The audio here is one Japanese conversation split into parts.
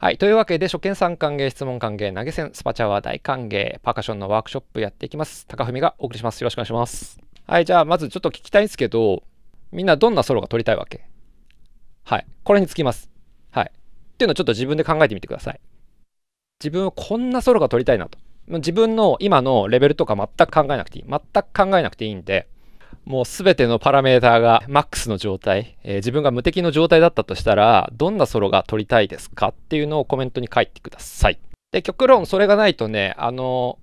はい。というわけで、初見さん歓迎、質問歓迎、投げ銭、スパチャは大歓迎、パーカッションのワークショップやっていきます。高文がお送りします。よろしくお願いします。はい。じゃあ、まずちょっと聞きたいんですけど、みんなどんなソロが撮りたいわけはい。これにつきます。はい。っていうのをちょっと自分で考えてみてください。自分はこんなソロが撮りたいなと。自分の今のレベルとか全く考えなくていい。全く考えなくていいんで、もう全てのパラメーターがマックスの状態、えー、自分が無敵の状態だったとしたら、どんなソロが撮りたいですかっていうのをコメントに書いてください。で、極論それがないとね、あの、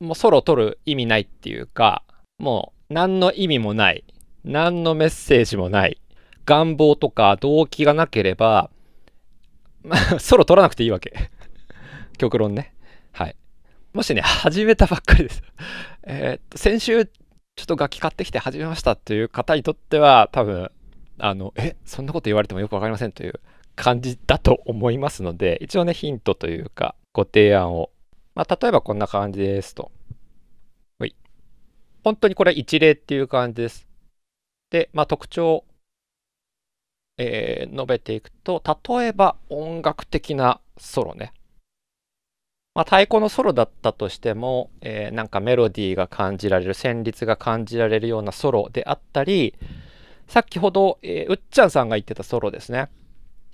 もうソロ撮る意味ないっていうか、もう何の意味もない、何のメッセージもない、願望とか動機がなければ、まあ、ソロ撮らなくていいわけ。極論ね。はい。もしね、始めたばっかりです。えー、っと、先週ちょっと楽器買ってきて始めましたっていう方にとっては多分あのえそんなこと言われてもよく分かりませんという感じだと思いますので一応ねヒントというかご提案を、まあ、例えばこんな感じですとはい本当にこれ一例っていう感じですで、まあ、特徴えー、述べていくと例えば音楽的なソロねまあ、太鼓のソロだったとしても、えー、なんかメロディーが感じられる旋律が感じられるようなソロであったりさっきほど、えー、うっちゃんさんが言ってたソロですね、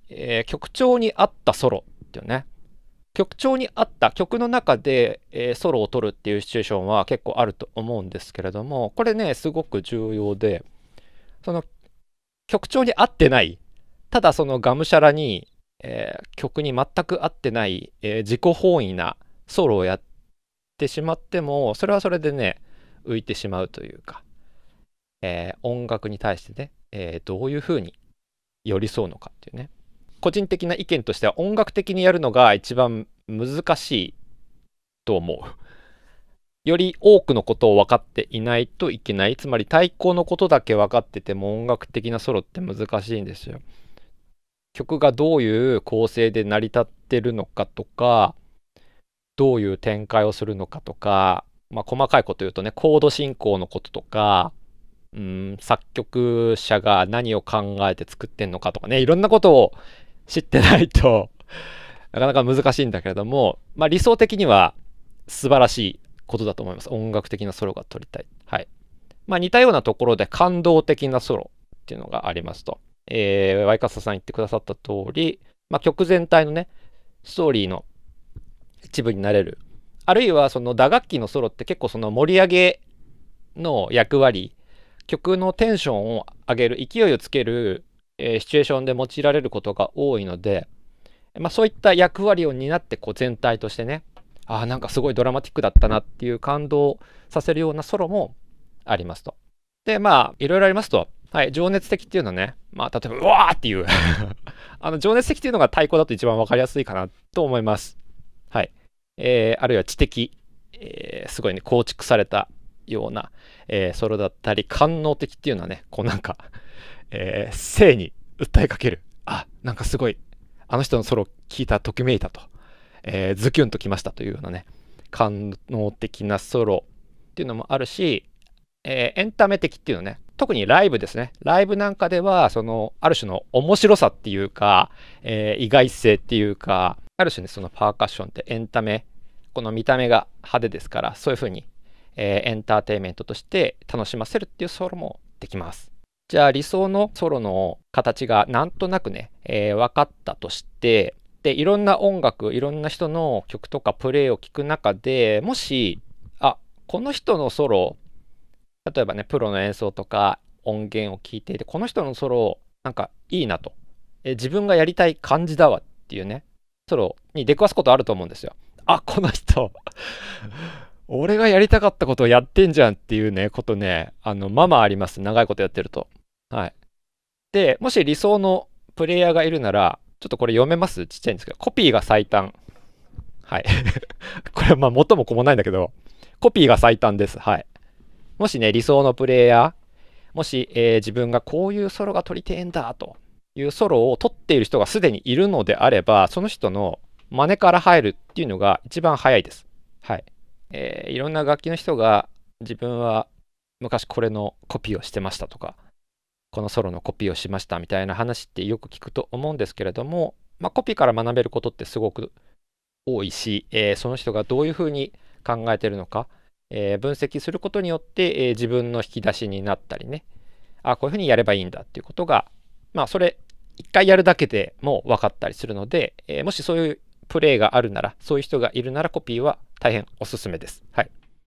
えー、曲調に合ったソロっていうね曲調に合った曲の中で、えソロを取るっていうシチュエーションは結構あると思うんですけれどもこれねすごく重要でその曲調に合ってないただそのがむしゃらにえー、曲に全く合ってない、えー、自己本位なソロをやってしまってもそれはそれでね浮いてしまうというか、えー、音楽に対してね、えどういうふうに寄り添うのかっていうね個人的な意見としては音楽的にやるのが一番難しいと思う。より多くのことを分かっていないといけないつまり対抗のことだけ分かってても音楽的なソロって難しいんですよ。曲がどういう構成で成り立ってるのかとかどういう展開をするのかとか、まあ、細かいこと言うとねコード進行のこととかうん作曲者が何を考えて作ってんのかとかねいろんなことを知ってないと なかなか難しいんだけれども、まあ、理想的には素晴らしいことだと思います音楽的なソロが撮りたいはいまあ似たようなところで感動的なソロっていうのがありますとえー、ワイカッサさん言ってくださった通り、まあ、曲全体のね、ストーリーの一部になれる。あるいはその打楽器のソロって結構その盛り上げの役割、曲のテンションを上げる、勢いをつける、えー、シチュエーションで用いられることが多いので、まあ、そういった役割を担ってこう全体としてね、ああ、なんかすごいドラマティックだったなっていう感動させるようなソロもありますと。で、まあ、いろいろありますと。はい、情熱的っていうのはね、まあ、例えば、うわーっていう あの、情熱的というのが太鼓だと一番わかりやすいかなと思います。はい。えー、あるいは知的、えー、すごいね、構築されたような、えー、ソロだったり、官能的っていうのはね、こうなんか、えー、性に訴えかける。あ、なんかすごい、あの人のソロ聞いた、ときめいたと、えー、ズキュンときましたというようなね、官能的なソロっていうのもあるし、えー、エンタメ的っていうのね、特にライブですね。ライブなんかでは、その、ある種の面白さっていうか、えー、意外性っていうか、ある種ね、そのパーカッションってエンタメ、この見た目が派手ですから、そういうふうに、えー、エンターテインメントとして楽しませるっていうソロもできます。じゃあ理想のソロの形がなんとなくね、えー、分かったとして、で、いろんな音楽、いろんな人の曲とかプレイを聴く中でもし、あ、この人のソロ、例えばね、プロの演奏とか音源を聞いていて、この人のソロ、なんかいいなと。え自分がやりたい感じだわっていうね、ソロに出くわすことあると思うんですよ。あ、この人 俺がやりたかったことをやってんじゃんっていうね、ことね、あの、ままあります。長いことやってると。はい。で、もし理想のプレイヤーがいるなら、ちょっとこれ読めますちっちゃいんですけど、コピーが最短。はい。これはまあ元も子もないんだけど、コピーが最短です。はい。もしね、理想のプレイヤー、もし、えー、自分がこういうソロが取りてえんだというソロを取っている人がすでにいるのであれば、その人の真似から入るっていうのが一番早いです。はい。えー、いろんな楽器の人が自分は昔これのコピーをしてましたとか、このソロのコピーをしましたみたいな話ってよく聞くと思うんですけれども、まあ、コピーから学べることってすごく多いし、えー、その人がどういうふうに考えてるのか、えー、分析することによって、えー、自分の引き出しになったりねあこういうふうにやればいいんだっていうことがまあそれ一回やるだけでも分かったりするので、えー、もしそういうプレイがあるならそういう人がいるならコピーは大変おすすめです。はい